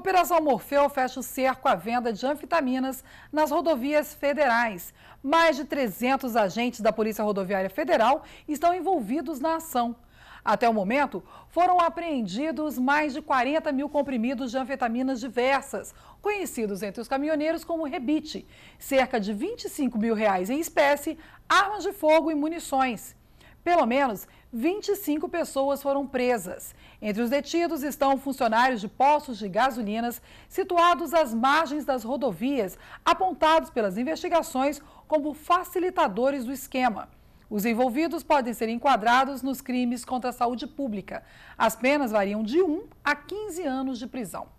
Operação Morfeu fecha o cerco à venda de anfetaminas nas rodovias federais. Mais de 300 agentes da Polícia Rodoviária Federal estão envolvidos na ação. Até o momento, foram apreendidos mais de 40 mil comprimidos de anfetaminas diversas, conhecidos entre os caminhoneiros como rebite, cerca de 25 mil reais em espécie, armas de fogo e munições. Pelo menos 25 pessoas foram presas. Entre os detidos estão funcionários de postos de gasolinas situados às margens das rodovias, apontados pelas investigações como facilitadores do esquema. Os envolvidos podem ser enquadrados nos crimes contra a saúde pública. As penas variam de 1 a 15 anos de prisão.